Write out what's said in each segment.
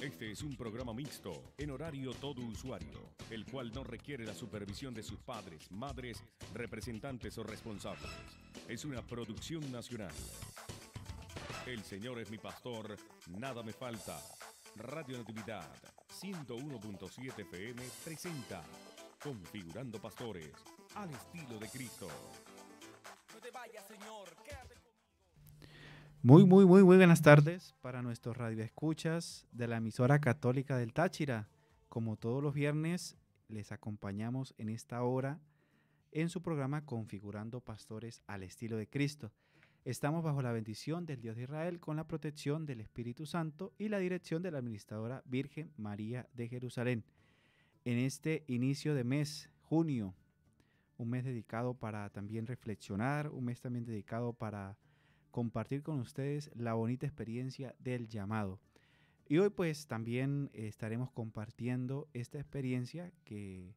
Este es un programa mixto, en horario todo usuario, el cual no requiere la supervisión de sus padres, madres, representantes o responsables. Es una producción nacional. El Señor es mi pastor, nada me falta. Radio Natividad 101.7 FM presenta Configurando Pastores al estilo de Cristo. No te vayas, Señor. Muy, mm. muy, muy, muy buenas tardes para nuestros radioescuchas de la emisora católica del Táchira. Como todos los viernes, les acompañamos en esta hora en su programa Configurando Pastores al Estilo de Cristo. Estamos bajo la bendición del Dios de Israel con la protección del Espíritu Santo y la dirección de la administradora Virgen María de Jerusalén. En este inicio de mes, junio, un mes dedicado para también reflexionar, un mes también dedicado para compartir con ustedes la bonita experiencia del llamado. Y hoy pues también estaremos compartiendo esta experiencia que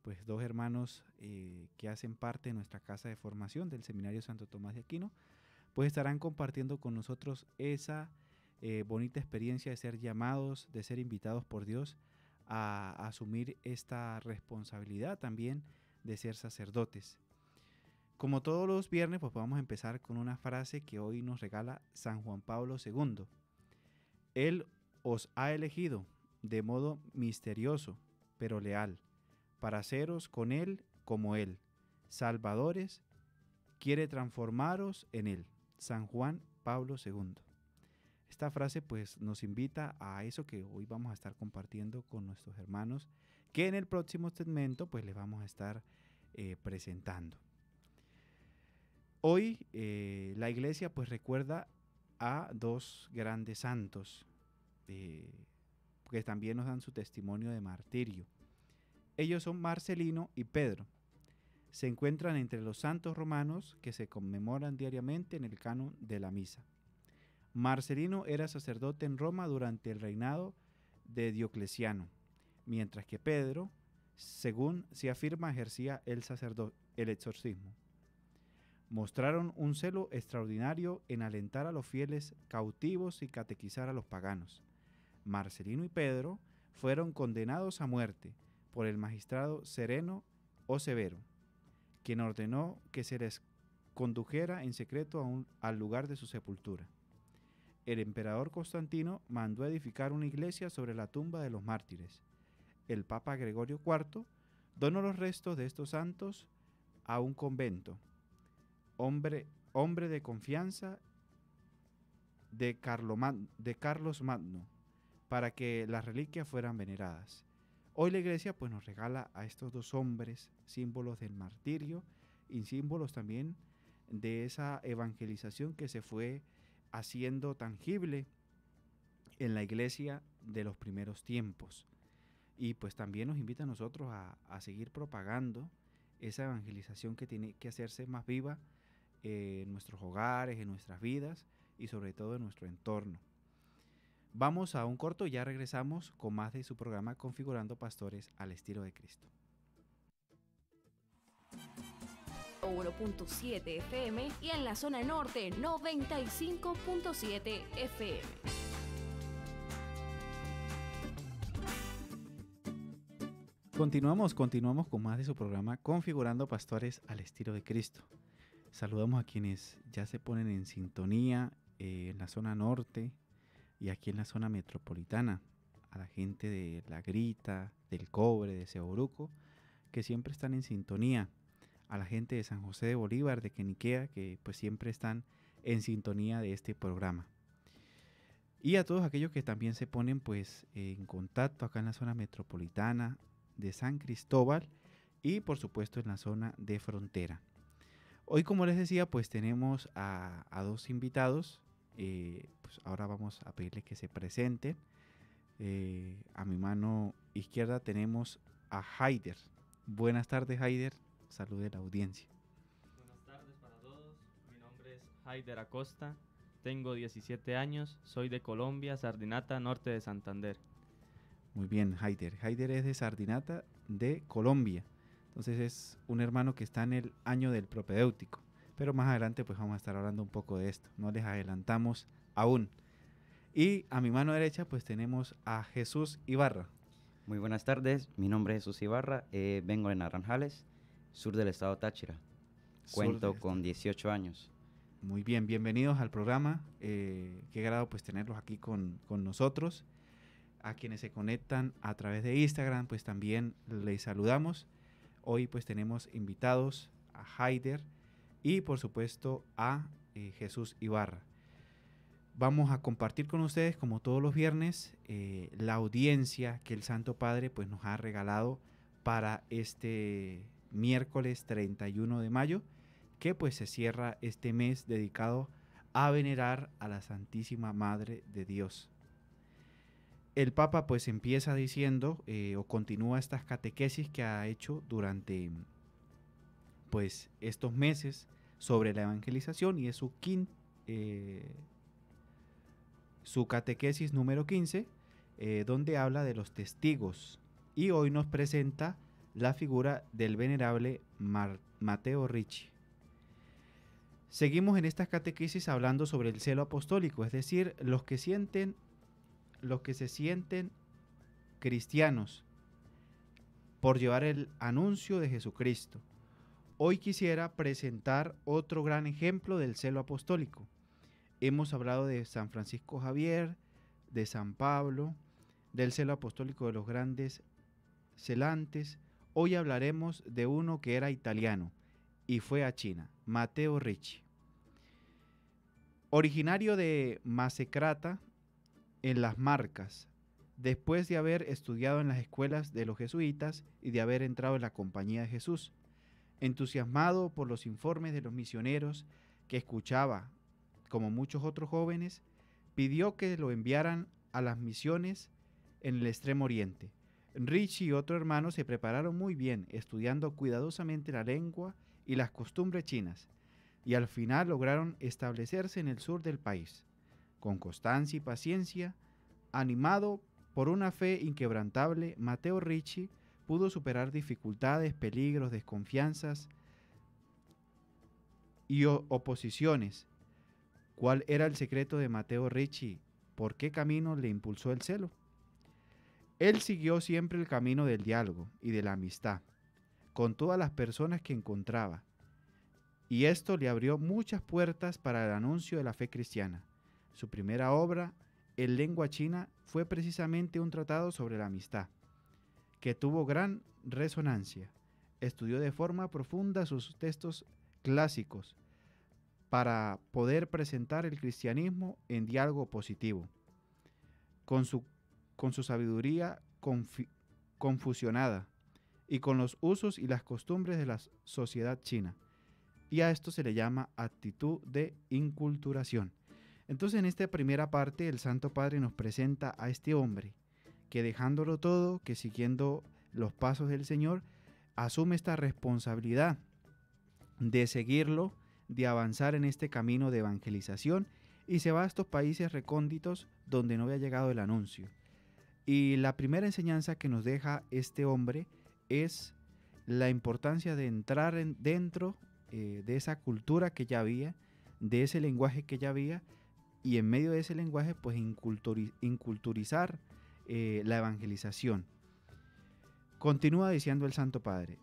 pues dos hermanos eh, que hacen parte de nuestra casa de formación del Seminario Santo Tomás de Aquino, pues estarán compartiendo con nosotros esa eh, bonita experiencia de ser llamados, de ser invitados por Dios a asumir esta responsabilidad también de ser sacerdotes. Como todos los viernes, pues vamos a empezar con una frase que hoy nos regala San Juan Pablo II. Él os ha elegido de modo misterioso, pero leal, para haceros con Él como Él, salvadores, quiere transformaros en Él. San Juan Pablo II. Esta frase pues nos invita a eso que hoy vamos a estar compartiendo con nuestros hermanos, que en el próximo segmento pues les vamos a estar eh, presentando. Hoy eh, la iglesia pues recuerda a dos grandes santos eh, que también nos dan su testimonio de martirio. Ellos son Marcelino y Pedro. Se encuentran entre los santos romanos que se conmemoran diariamente en el canon de la misa. Marcelino era sacerdote en Roma durante el reinado de Diocleciano, mientras que Pedro, según se afirma, ejercía el, el exorcismo mostraron un celo extraordinario en alentar a los fieles cautivos y catequizar a los paganos. Marcelino y Pedro fueron condenados a muerte por el magistrado Sereno o Severo, quien ordenó que se les condujera en secreto al lugar de su sepultura. El emperador Constantino mandó edificar una iglesia sobre la tumba de los mártires. El Papa Gregorio IV donó los restos de estos santos a un convento hombre, de confianza de, de Carlos Magno, para que las reliquias fueran veneradas. Hoy la iglesia pues, nos regala a estos dos hombres símbolos del martirio y símbolos también de esa evangelización que se fue haciendo tangible en la iglesia de los primeros tiempos. Y pues también nos invita a nosotros a, a seguir propagando esa evangelización que tiene que hacerse más viva en nuestros hogares, en nuestras vidas y sobre todo en nuestro entorno. Vamos a un corto y ya regresamos con más de su programa Configurando Pastores al estilo de Cristo. 1.7 FM y en la zona norte 95.7 FM. Continuamos, continuamos con más de su programa Configurando Pastores al estilo de Cristo. Saludamos a quienes ya se ponen en sintonía eh, en la zona norte y aquí en la zona metropolitana, a la gente de La Grita, del Cobre, de seboruco que siempre están en sintonía, a la gente de San José de Bolívar, de Queniquea, que pues siempre están en sintonía de este programa. Y a todos aquellos que también se ponen pues en contacto acá en la zona metropolitana de San Cristóbal y por supuesto en la zona de frontera. Hoy, como les decía, pues tenemos a, dos invitados. Eh, pues, ahora vamos a pedirles que se presenten. Eh, a mi mano izquierda tenemos a Haider. Buenas tardes, Haider. Salude de la audiencia. Buenas tardes para todos. Mi nombre es Haider Acosta. Tengo 17 años. Soy de Colombia, Sardinata, norte de Santander. Muy bien, Haider. Haider es de Sardinata, de Colombia. Entonces es un hermano que está en el año del propedéutico. Pero más adelante pues vamos a estar hablando un poco de esto. No les adelantamos aún. Y a mi mano derecha pues tenemos a Jesús Ibarra. Muy buenas tardes, mi nombre es Jesús Ibarra, eh, vengo de Naranjales, sur del estado Táchira. Cuento con 18 años. Muy bien, bienvenidos al programa. Eh, qué grado pues tenerlos aquí con, con nosotros. A quienes se conectan a través de Instagram pues también les saludamos. Hoy pues tenemos invitados a Haider y por supuesto a eh, Jesús Ibarra. Vamos a compartir con ustedes, como todos los viernes, eh, la audiencia que el Santo Padre pues, nos ha regalado para este miércoles 31 de mayo, que pues se cierra este mes dedicado a venerar a la Santísima Madre de Dios el Papa pues empieza diciendo eh, o continúa estas catequesis que ha hecho durante pues estos meses sobre la evangelización y es su, eh, su catequesis número 15 eh, donde habla de los testigos y hoy nos presenta la figura del venerable Mateo Ricci. Seguimos en estas catequesis hablando sobre el celo apostólico, es decir, los que sienten los que se sienten cristianos por llevar el anuncio de Jesucristo. Hoy quisiera presentar otro gran ejemplo del celo apostólico. Hemos hablado de San Francisco Javier, de San Pablo, del celo apostólico de los grandes celantes. Hoy hablaremos de uno que era italiano y fue a China, Mateo Ricci. Originario de Masecrata, en las marcas, después de haber estudiado en las escuelas de los jesuitas y de haber entrado en la compañía de Jesús, entusiasmado por los informes de los misioneros que escuchaba, como muchos otros jóvenes, pidió que lo enviaran a las misiones en el Extremo Oriente. Richie y otro hermano se prepararon muy bien, estudiando cuidadosamente la lengua y las costumbres chinas, y al final lograron establecerse en el sur del país. Con constancia y paciencia, animado por una fe inquebrantable, Mateo Ricci pudo superar dificultades, peligros, desconfianzas y oposiciones. ¿Cuál era el secreto de Mateo Ricci? ¿Por qué camino le impulsó el celo? Él siguió siempre el camino del diálogo y de la amistad con todas las personas que encontraba, y esto le abrió muchas puertas para el anuncio de la fe cristiana. Su primera obra, En lengua china, fue precisamente un tratado sobre la amistad, que tuvo gran resonancia. Estudió de forma profunda sus textos clásicos para poder presentar el cristianismo en diálogo positivo. Con su, sabiduría confusionada y con los usos y las costumbres de la sociedad china. Y a esto se le llama actitud de inculturación. Entonces en esta primera parte el Santo Padre nos presenta a este hombre que dejándolo todo, que siguiendo los pasos del Señor, asume esta responsabilidad de seguirlo, de avanzar en este camino de evangelización y se va a estos países recónditos donde no había llegado el anuncio. Y la primera enseñanza que nos deja este hombre es la importancia de entrar dentro eh, de esa cultura que ya había, de ese lenguaje que ya había, y en medio de ese lenguaje pues inculturizar eh, la evangelización. Continúa diciendo el Santo Padre,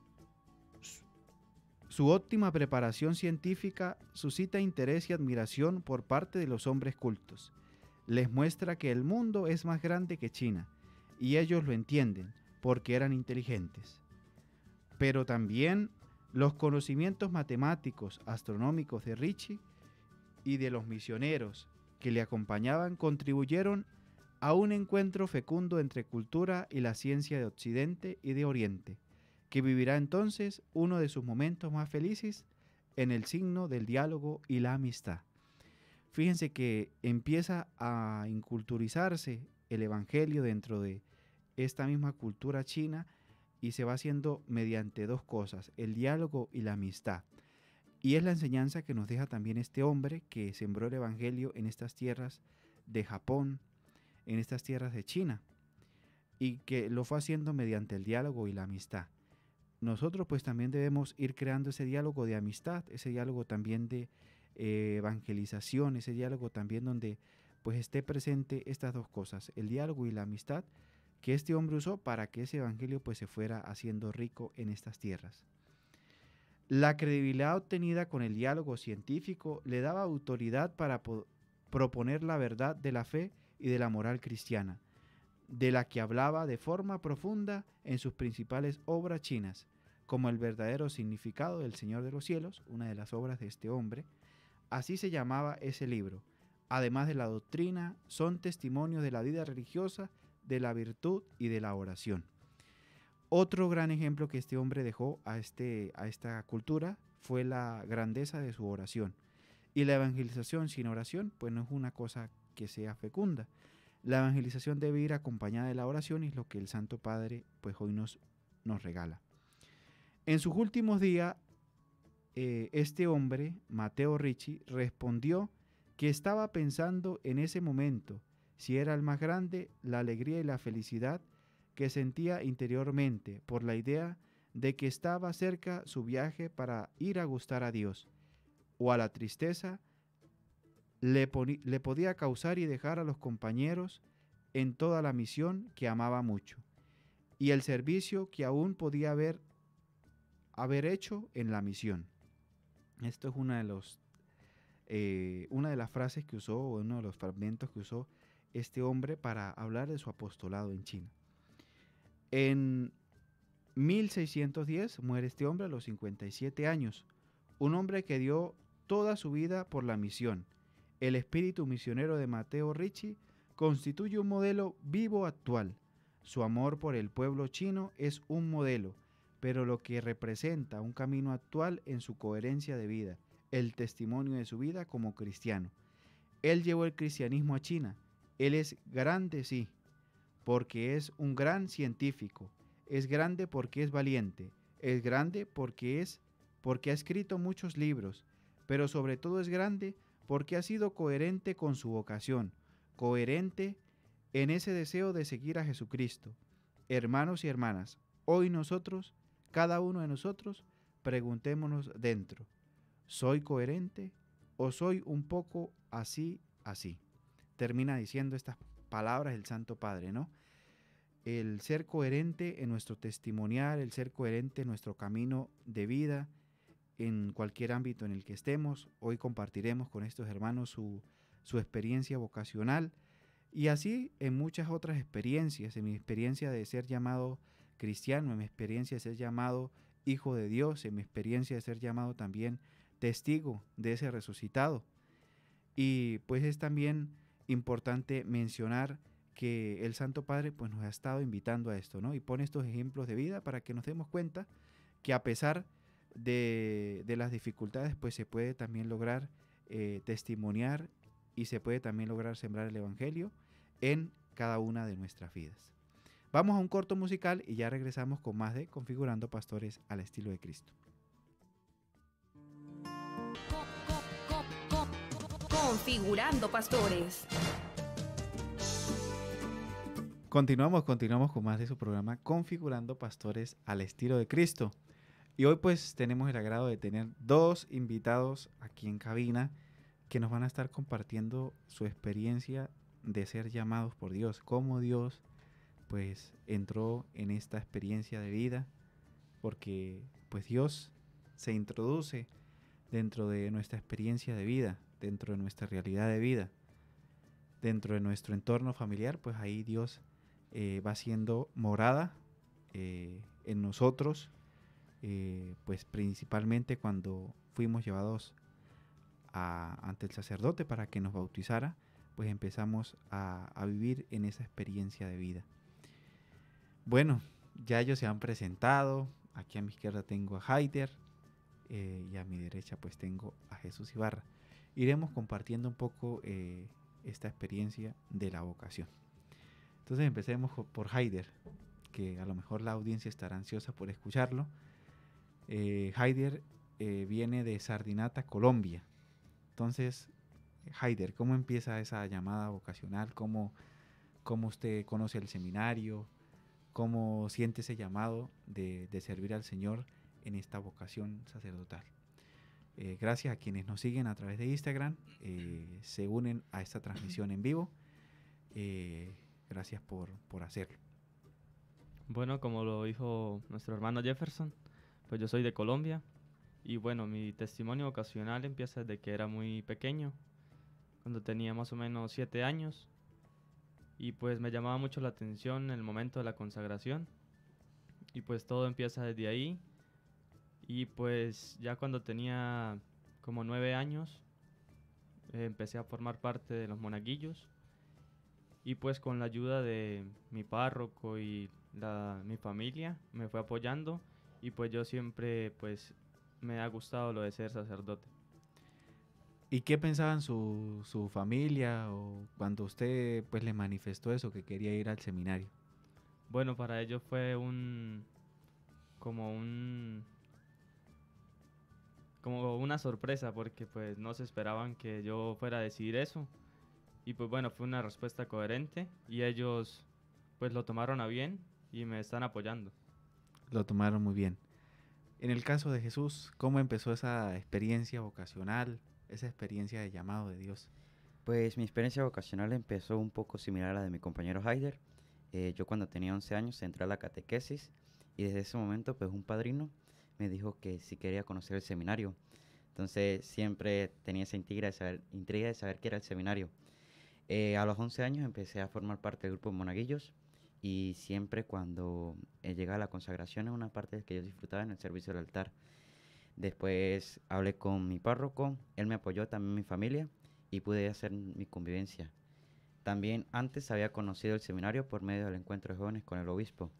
su óptima preparación científica suscita interés y admiración por parte de los hombres cultos. Les muestra que el mundo es más grande que China, y ellos lo entienden, porque eran inteligentes. Pero también los conocimientos matemáticos, astronómicos de Ricci y de los misioneros que le acompañaban contribuyeron a un encuentro fecundo entre cultura y la ciencia de Occidente y de Oriente, que vivirá entonces uno de sus momentos más felices en el signo del diálogo y la amistad. Fíjense que empieza a inculturizarse el Evangelio dentro de esta misma cultura china y se va haciendo mediante dos cosas, el diálogo y la amistad. Y es la enseñanza que nos deja también este hombre que sembró el Evangelio en estas tierras de Japón, en estas tierras de China, y que lo fue haciendo mediante el diálogo y la amistad. Nosotros pues también debemos ir creando ese diálogo de amistad, ese diálogo también de eh, evangelización, ese diálogo también donde pues esté presente estas dos cosas, el diálogo y la amistad que este hombre usó para que ese evangelio pues se fuera haciendo rico en estas tierras. La credibilidad obtenida con el diálogo científico le daba autoridad para proponer la verdad de la fe y de la moral cristiana, de la que hablaba de forma profunda en sus principales obras chinas, como el verdadero significado del Señor de los Cielos, una de las obras de este hombre. Así se llamaba ese libro. Además de la doctrina, son testimonios de la vida religiosa, de la virtud y de la oración. Otro gran ejemplo que este hombre dejó a, este, a esta cultura fue la grandeza de su oración. Y la evangelización sin oración, pues no es una cosa que sea fecunda. La evangelización debe ir acompañada de la oración y es lo que el Santo Padre pues hoy nos, nos regala. En sus últimos días, eh, este hombre, Mateo Ricci, respondió que estaba pensando en ese momento si era el más grande, la alegría y la felicidad que sentía interiormente por la idea de que estaba cerca su viaje para ir a gustar a Dios, o a la tristeza le, podía causar y dejar a los compañeros en toda la misión que amaba mucho, y el servicio que aún podía haber, haber hecho en la misión. Esto es una de, los, eh, una de las frases que usó, o uno de los fragmentos que usó este hombre para hablar de su apostolado en China. En 1610 muere este hombre a los 57 años, un hombre que dio toda su vida por la misión. El espíritu misionero de Mateo Ricci constituye un modelo vivo actual. Su amor por el pueblo chino es un modelo, pero lo que representa un camino actual en su coherencia de vida, el testimonio de su vida como cristiano. Él llevó el cristianismo a China. Él es grande, sí, porque es un gran científico, es grande porque es valiente, es grande porque es porque ha escrito muchos libros, pero sobre todo es grande porque ha sido coherente con su vocación, coherente en ese deseo de seguir a Jesucristo. Hermanos y hermanas, hoy nosotros, cada uno de nosotros, preguntémonos dentro, ¿soy coherente o soy un poco así, así? Termina diciendo estas palabras el Santo Padre, ¿no? el ser coherente en nuestro testimoniar, el ser coherente en nuestro camino de vida, en cualquier ámbito en el que estemos. Hoy compartiremos con estos hermanos su, su experiencia vocacional y así en muchas otras experiencias, en mi experiencia de ser llamado cristiano, en mi experiencia de ser llamado hijo de Dios, en mi experiencia de ser llamado también testigo de ese resucitado. Y pues es también importante mencionar que el Santo Padre pues, nos ha estado invitando a esto, ¿no? Y pone estos ejemplos de vida para que nos demos cuenta que a pesar de, las dificultades, pues se puede también lograr eh, testimoniar y se puede también lograr sembrar el Evangelio en cada una de nuestras vidas. Vamos a un corto musical y ya regresamos con más de Configurando Pastores al estilo de Cristo. Configurando Pastores. Continuamos, continuamos con más de su programa Configurando Pastores al Estilo de Cristo. Y hoy pues tenemos el agrado de tener dos invitados aquí en cabina que nos van a estar compartiendo su experiencia de ser llamados por Dios, cómo Dios pues entró en esta experiencia de vida, porque pues Dios se introduce dentro de nuestra experiencia de vida, dentro de nuestra realidad de vida, dentro de nuestro entorno familiar, pues ahí Dios eh, va siendo morada eh, en nosotros, eh, pues principalmente cuando fuimos llevados ante el sacerdote para que nos bautizara, pues empezamos a, vivir en esa experiencia de vida. Bueno, ya ellos se han presentado, aquí a mi izquierda tengo a Haider y a mi derecha pues tengo a Jesús Ibarra. Iremos compartiendo un poco esta experiencia de la vocación. Entonces empecemos por Haider, que a lo mejor la audiencia estará ansiosa por escucharlo. Eh, Haider eh, viene de Sardinata, Colombia. Entonces, Haider, ¿cómo empieza esa llamada vocacional? ¿Cómo, cómo usted conoce el seminario? ¿Cómo siente ese llamado de, servir al Señor en esta vocación sacerdotal? Eh, gracias a quienes nos siguen a través de Instagram, eh, se unen a esta transmisión en vivo. Eh, Gracias por, por hacerlo. Bueno, como lo dijo nuestro hermano Jefferson, pues yo soy de Colombia y bueno, mi testimonio ocasional empieza desde que era muy pequeño, cuando tenía más o menos siete años y pues me llamaba mucho la atención el momento de la consagración y pues todo empieza desde ahí y pues ya cuando tenía como nueve años eh, empecé a formar parte de los monaguillos y pues con la ayuda de mi párroco y mi familia me fue apoyando y pues yo siempre pues me ha gustado lo de ser sacerdote. ¿Y qué pensaban su, su familia o cuando usted pues le manifestó eso, que quería ir al seminario? Bueno, para ellos fue un... como un... como una sorpresa porque pues no se esperaban que yo fuera a decidir eso y pues bueno, fue una respuesta coherente y ellos pues lo tomaron a bien y me están apoyando. Lo tomaron muy bien. En el caso de Jesús, ¿cómo empezó esa experiencia vocacional, esa experiencia de llamado de Dios? Pues mi experiencia vocacional empezó un poco similar a la de mi compañero Heider. Eh, yo cuando tenía 11 años entré a la catequesis y desde ese momento pues un padrino me dijo que si quería conocer el seminario. Entonces siempre tenía esa intriga intriga de saber qué era el seminario. Eh, a los 11 años empecé a formar parte del grupo Monaguillos y siempre cuando eh, llegaba la consagración es una parte que yo disfrutaba en el servicio del altar. Después hablé con mi párroco, él me apoyó, también mi familia y pude hacer mi convivencia. También antes había conocido el seminario por medio del encuentro de jóvenes con el obispo.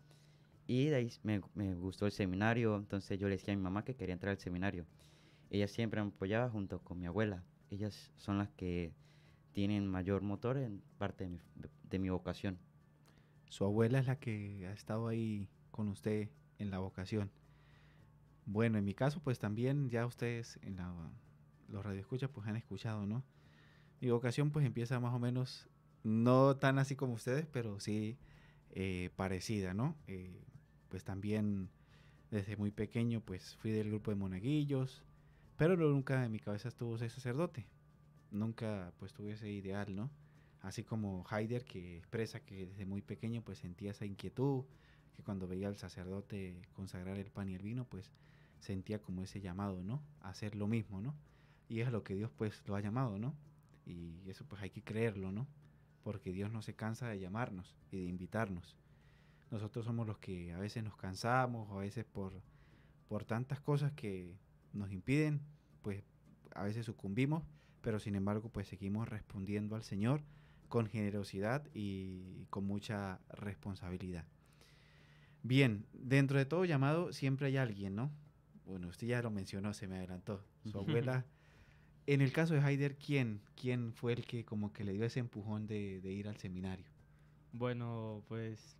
Y de ahí me, me gustó el seminario, entonces yo le decía a mi mamá que quería entrar al seminario. Ella siempre me apoyaba junto con mi abuela. Ellas son las que tienen mayor motor en parte de mi, vocación. Su abuela es la que ha estado ahí con usted en la vocación. Bueno, en mi caso, pues también ya ustedes en la, los radioescuchas pues han escuchado, ¿no? Mi vocación pues empieza más o menos, no tan así como ustedes, pero sí eh, parecida, ¿no? Eh, pues también desde muy pequeño pues fui del grupo de monaguillos, pero nunca en mi cabeza estuvo ser sacerdote nunca pues tuve ideal, ¿no? Así como Heider que expresa que desde muy pequeño pues sentía esa inquietud, que cuando veía al sacerdote consagrar el pan y el vino pues sentía como ese llamado, ¿no? A hacer lo mismo, ¿no? Y es lo que Dios pues lo ha llamado, ¿no? Y eso pues hay que creerlo, ¿no? Porque Dios no se cansa de llamarnos y de invitarnos. Nosotros somos los que a veces nos cansamos o a veces por, por tantas cosas que nos impiden, pues a veces sucumbimos pero sin embargo pues seguimos respondiendo al Señor con generosidad y con mucha responsabilidad. Bien, dentro de todo llamado siempre hay alguien, ¿no? Bueno, usted ya lo mencionó, se me adelantó. Su abuela. en el caso de Heider, ¿quién, ¿quién fue el que como que le dio ese empujón de ir al seminario? Bueno, pues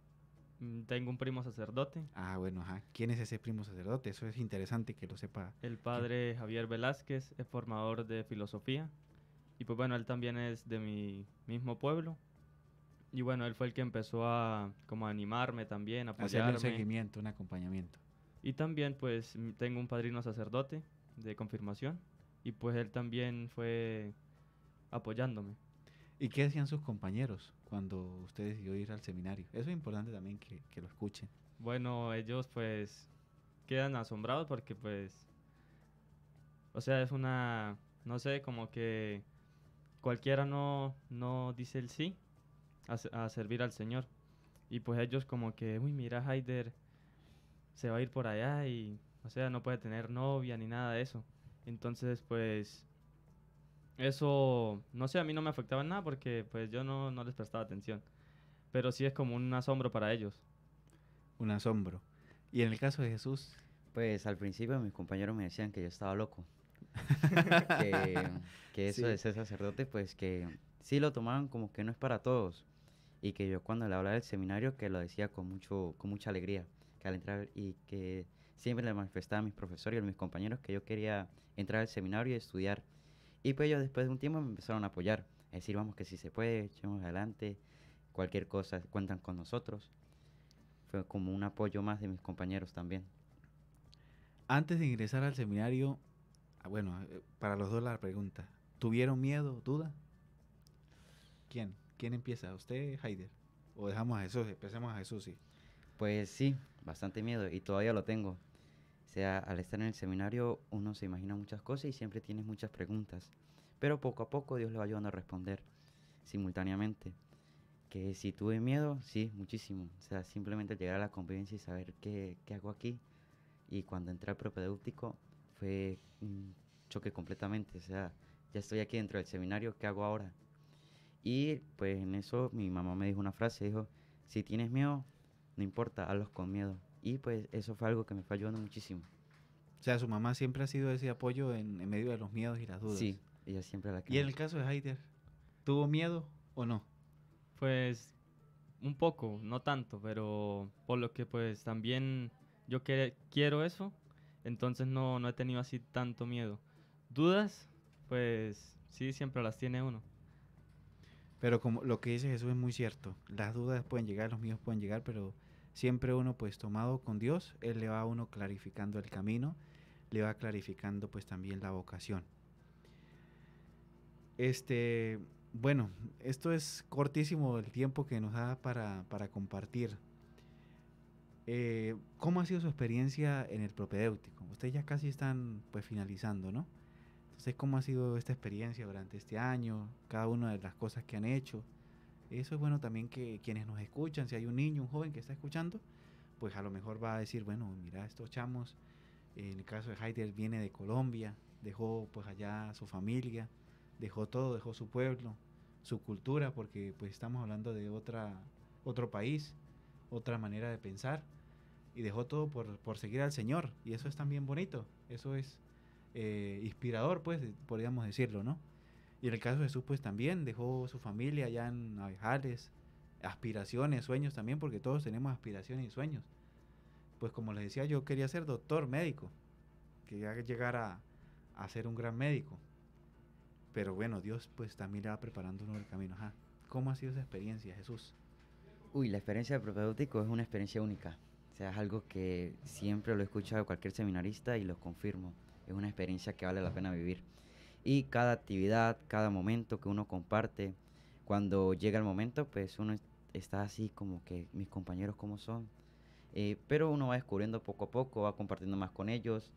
Mm, tengo un primo sacerdote. Ah, bueno, ajá. ¿Quién es ese primo sacerdote? Eso es interesante que lo sepa. El padre Javier Velázquez es formador de filosofía. Y pues bueno, él también es de mi mismo pueblo. Y bueno, él fue el que empezó a como animarme también, a apoyarme. Hacerle un seguimiento, un acompañamiento. Y también pues tengo un padrino sacerdote de confirmación. Y pues él también fue apoyándome. ¿Y qué decían sus compañeros cuando usted decidió ir al seminario? Eso es importante también que, que lo escuchen. Bueno, ellos pues quedan asombrados porque pues, o sea, es una, no sé, como que cualquiera no, no dice el sí a, a servir al Señor. Y pues ellos como que, uy, mira, Haider se va a ir por allá y, o sea, no puede tener novia ni nada de eso. Entonces, pues, eso, no sé, a mí no me afectaba en nada porque pues yo no, les prestaba atención. Pero sí es como un asombro para ellos. Un asombro. Y en el caso de Jesús, pues al principio mis compañeros me decían que yo estaba loco. que, eso de ser sacerdote, pues que sí lo tomaban como que no es para todos. Y que yo cuando le hablaba del seminario, que lo decía con, mucho, con mucha alegría, que al entrar y que siempre le manifestaba a mis profesores y a mis compañeros que yo quería entrar al seminario y estudiar y pues ellos después de un tiempo me empezaron a apoyar, a decir, vamos que si se puede, echemos adelante, cualquier cosa, cuentan con nosotros. Fue como un apoyo más de mis compañeros también. Antes de ingresar al seminario, ah, bueno, eh, para los dos la pregunta, ¿tuvieron miedo, duda? ¿Quién? ¿Quién empieza? ¿Usted, Heider? ¿O dejamos a Jesús? Empecemos a Jesús, sí. Pues sí, bastante miedo y todavía lo tengo. O sea, al estar en el seminario uno se imagina muchas cosas y siempre tienes muchas preguntas, pero poco a poco Dios le va ayudando a responder simultáneamente. Que si tuve miedo, sí, muchísimo. O sea, simplemente llegar a la convivencia y saber qué, hago aquí. Y cuando entré al propedéutico fue un choque completamente. O sea, ya estoy aquí dentro del seminario, ¿qué hago ahora? Y pues en eso mi mamá me dijo una frase, dijo, si tienes miedo, no importa, hazlos con miedo. Y pues eso fue algo que me fue ayudando muchísimo. O sea, su mamá siempre ha sido ese apoyo en, medio de los miedos y las dudas. Sí, ella siempre la quería. ¿Y en el caso de Haider, tuvo miedo o no? Pues un poco, no tanto, pero por lo que pues también yo que, quiero eso, entonces no, no he tenido así tanto miedo. Dudas, pues sí, siempre las tiene uno. Pero como lo que dice Jesús es muy cierto, las dudas pueden llegar, los miedos pueden llegar, pero Siempre uno pues tomado con Dios, Él le va a uno clarificando el camino, le va clarificando pues también la vocación. Este, bueno, esto es cortísimo el tiempo que nos da para, compartir. Eh, ¿Cómo ha sido su experiencia en el propedéutico? Ustedes ya casi están pues finalizando, ¿no? Entonces, ¿cómo ha sido esta experiencia durante este año? Cada una de las cosas que han hecho. Eso es bueno también que quienes nos escuchan, si hay un niño, un joven que está escuchando, pues a lo mejor va a decir, bueno, mira, estos chamos, en el caso de Heider viene de Colombia, dejó pues allá su familia, dejó todo, dejó su pueblo, su cultura, porque pues estamos hablando de otra, otro país, otra manera de pensar, y dejó todo por, seguir al Señor, y eso es también bonito, eso es eh, inspirador, pues podríamos decirlo, ¿no? Y en el caso de Jesús, pues también dejó su familia allá en Abejales, aspiraciones, sueños también, porque todos tenemos aspiraciones y sueños. Pues como les decía, yo quería ser doctor médico, quería llegar a, a ser un gran médico. Pero bueno, Dios pues también le va preparando el camino. Ajá. ¿Cómo ha sido esa experiencia, Jesús? Uy, la experiencia de propedéutico es una experiencia única. O sea, es algo que siempre lo he escuchado de cualquier seminarista y lo confirmo. Es una experiencia que vale la pena vivir y cada actividad, cada momento que uno comparte, cuando llega el momento, pues uno está así como que mis compañeros como son. Eh, pero uno va descubriendo poco a poco, va compartiendo más con ellos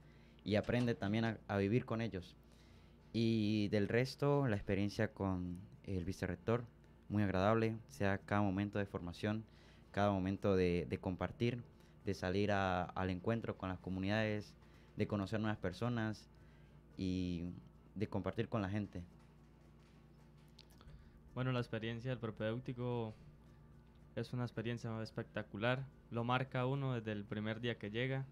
y aprende también a, vivir con ellos. Y del resto, la experiencia con el vicerrector, muy agradable, sea cada momento de formación, cada momento de, compartir, de salir al encuentro con las comunidades, de conocer nuevas personas y de compartir con la gente. Bueno, la experiencia del propedéutico es una experiencia espectacular. Lo marca uno desde el primer día que llega.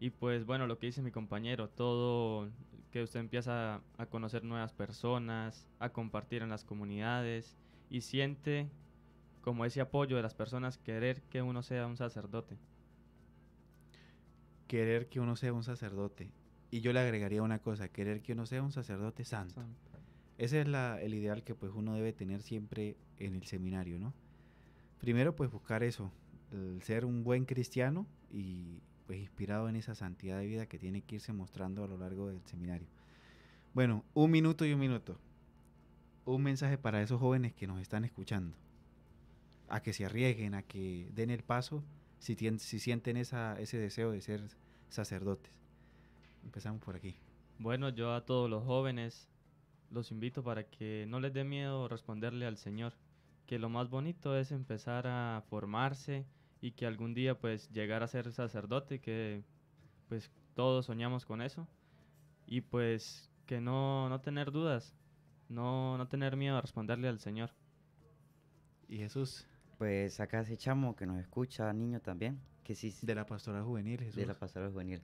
Y pues bueno, lo que dice mi compañero, todo que usted empieza a conocer nuevas personas, a compartir en las comunidades y siente como ese apoyo de las personas querer que uno sea un sacerdote. Querer que uno sea un sacerdote. Y yo le agregaría una cosa, querer que uno sea un sacerdote santo. Ese es el ideal que pues uno debe tener siempre en el seminario, ¿no? Primero pues buscar eso, ser un buen cristiano y pues inspirado en esa santidad de vida que tiene que irse mostrando a lo largo del seminario. Bueno, un minuto y un minuto. Un mensaje para esos jóvenes que nos están escuchando. A que se arriesguen, a que den el paso si, si sienten esa, ese deseo de ser sacerdotes. Empezamos por aquí. Bueno, yo a todos los jóvenes los invito para que no les dé miedo responderle al Señor, que lo más bonito es empezar a formarse y que algún día pues llegar a ser sacerdote, que pues todos soñamos con eso, y pues que no, no tener dudas, no, no tener miedo a responderle al Señor. ¿Y Jesús? Pues acá ese chamo que nos escucha, niño también, que sí. De la pastora juvenil, Jesús. De la pastora juvenil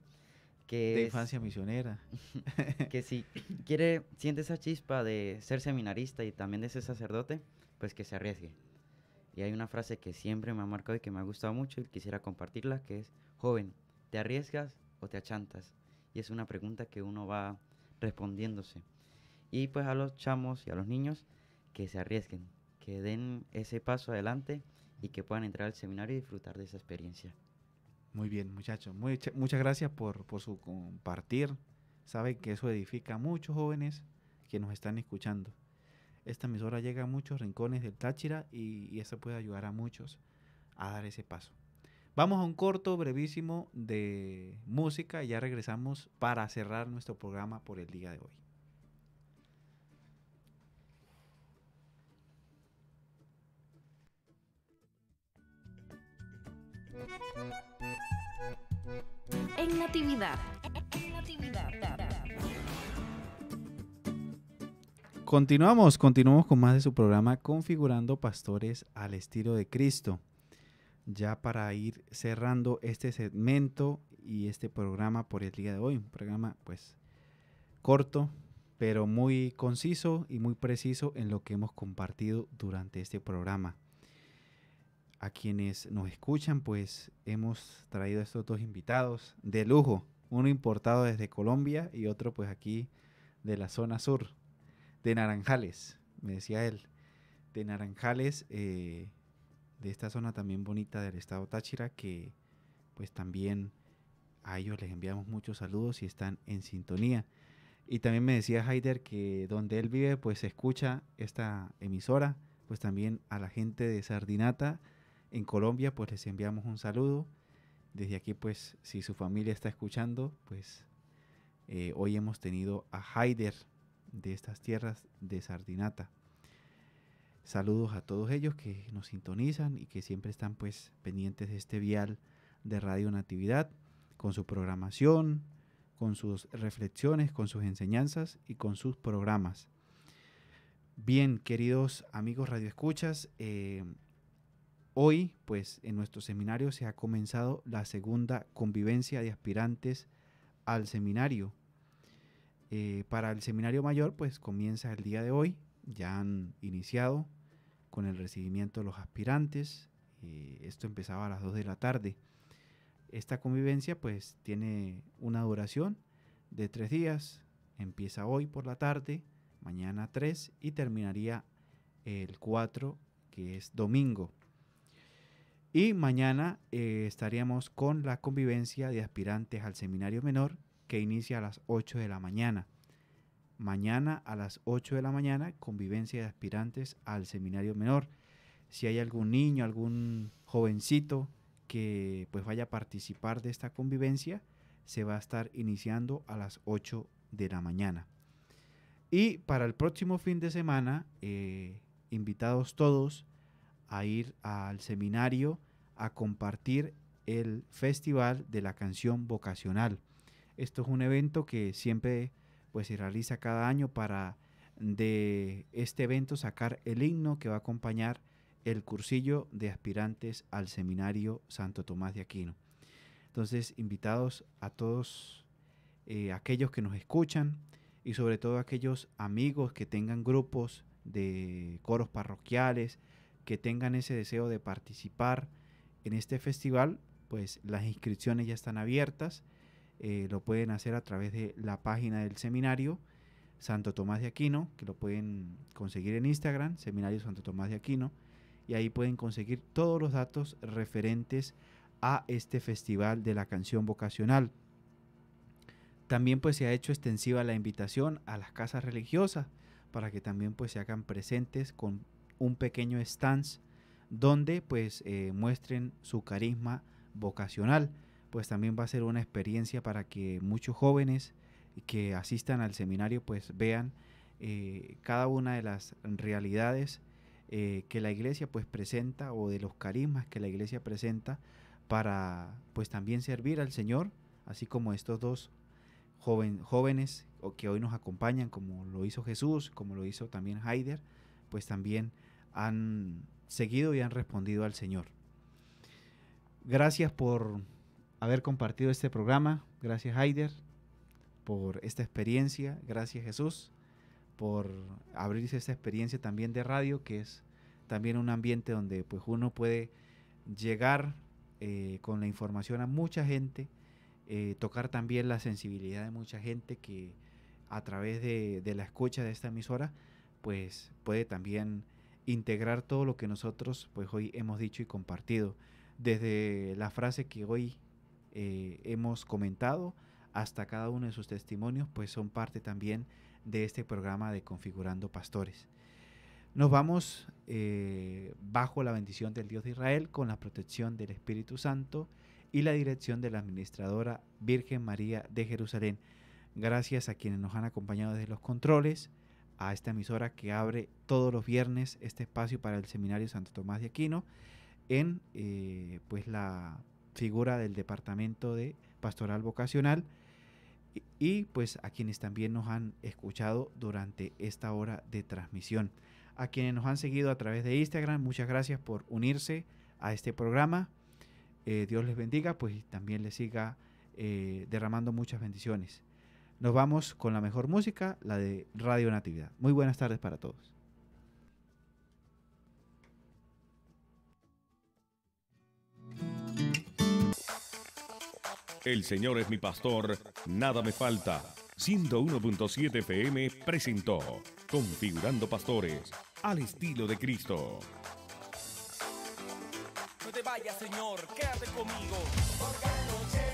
de infancia misionera. que si quiere, siente esa chispa de ser seminarista y también de ser sacerdote, pues que se arriesgue. Y hay una frase que siempre me ha marcado y que me ha gustado mucho y quisiera compartirla, que es, joven, ¿te arriesgas o te achantas? Y es una pregunta que uno va respondiéndose. Y pues a los chamos y a los niños que se arriesguen, que den ese paso adelante y que puedan entrar al seminario y disfrutar de esa experiencia. Muy bien, muchachos. muchas gracias por, su compartir. Saben que eso edifica a muchos jóvenes que nos están escuchando. Esta emisora llega a muchos rincones del Táchira y, eso puede ayudar a muchos a dar ese paso. Vamos a un corto brevísimo de música y ya regresamos para cerrar nuestro programa por el día de hoy. En Natividad. En Continuamos, continuamos con más de su programa Configurando Pastores al estilo de Cristo. Ya para ir cerrando este segmento y este programa por el día de hoy, un programa pues corto, pero muy conciso y muy preciso en lo que hemos compartido durante este programa a quienes nos escuchan, pues hemos traído estos dos invitados de lujo, uno importado desde Colombia y otro pues aquí de la zona sur, de Naranjales, me decía él, de Naranjales, eh, de esta zona también bonita del estado Táchira, que pues también a ellos les enviamos muchos saludos y están en sintonía. Y también me decía Haider que donde él vive pues se escucha esta emisora, pues también a la gente de Sardinata, en Colombia, pues les enviamos un saludo. Desde aquí, pues, si su familia está escuchando, pues eh, hoy hemos tenido a Haider de estas tierras de Sardinata. Saludos a todos ellos que nos sintonizan y que siempre están pues pendientes de este vial de Radio Natividad, con su programación, con sus reflexiones, con sus enseñanzas y con sus programas. Bien, queridos amigos radioescuchas, eh, Hoy, pues, en nuestro seminario se ha comenzado la segunda convivencia de aspirantes al seminario. Eh, para el seminario mayor, pues comienza el día de hoy. Ya han iniciado con el recibimiento de los aspirantes. Eh, esto empezaba a las 2 de la tarde. Esta convivencia, pues, tiene una duración de tres días. Empieza hoy por la tarde, mañana 3 y terminaría el 4, que es domingo. Y mañana eh, estaríamos con la convivencia de aspirantes al seminario menor que inicia a las 8 de la mañana. Mañana a las 8 de la mañana, convivencia de aspirantes al seminario menor. Si hay algún niño, algún jovencito que pues vaya a participar de esta convivencia, se va a estar iniciando a las 8 de la mañana. Y para el próximo fin de semana, eh, invitados todos, a ir al seminario a compartir el Festival de la Canción Vocacional. Esto es un evento que siempre pues, se realiza cada año para de este evento sacar el himno que va a acompañar el cursillo de aspirantes al Seminario Santo Tomás de Aquino. Entonces, invitados a todos eh, aquellos que nos escuchan y sobre todo aquellos amigos que tengan grupos de coros parroquiales, que tengan ese deseo de participar en este festival, pues las inscripciones ya están abiertas. Eh, lo pueden hacer a través de la página del seminario Santo Tomás de Aquino, que lo pueden conseguir en Instagram, Seminario Santo Tomás de Aquino, y ahí pueden conseguir todos los datos referentes a este festival de la canción vocacional. También pues se ha hecho extensiva la invitación a las casas religiosas para que también pues se hagan presentes con un pequeño stance donde pues eh, muestren su carisma vocacional, pues también va a ser una experiencia para que muchos jóvenes que asistan al seminario pues vean eh, cada una de las realidades eh, que la iglesia pues presenta o de los carismas que la iglesia presenta para pues también servir al Señor, así como estos dos jóvenes jóvenes que hoy nos acompañan, como lo hizo Jesús, como lo hizo también Haider, pues también han seguido y han respondido al Señor. Gracias por haber compartido este programa. Gracias, Haider, por esta experiencia. Gracias, Jesús, por abrirse esta experiencia también de radio, que es también un ambiente donde pues, uno puede llegar eh, con la información a mucha gente, eh, tocar también la sensibilidad de mucha gente que a través de, de la escucha de esta emisora, pues puede también integrar todo lo que nosotros pues hoy hemos dicho y compartido, desde la frase que hoy eh, hemos comentado hasta cada uno de sus testimonios, pues son parte también de este programa de Configurando Pastores. Nos vamos eh, bajo la bendición del Dios de Israel, con la protección del Espíritu Santo y la dirección de la Administradora Virgen María de Jerusalén. Gracias a quienes nos han acompañado desde los controles, a esta emisora que abre todos los viernes este espacio para el Seminario Santo Tomás de Aquino en eh, pues la figura del Departamento de Pastoral Vocacional y, pues a quienes también nos han escuchado durante esta hora de transmisión. A quienes nos han seguido a través de Instagram, muchas gracias por unirse a este programa. Eh, Dios les bendiga, pues también les siga eh, derramando muchas bendiciones. Nos vamos con la mejor música, la de Radio Natividad. Muy buenas tardes para todos. El Señor es mi pastor, nada me falta. 101.7 pm presentó Configurando Pastores al estilo de Cristo. No te vayas, Señor, quédate conmigo.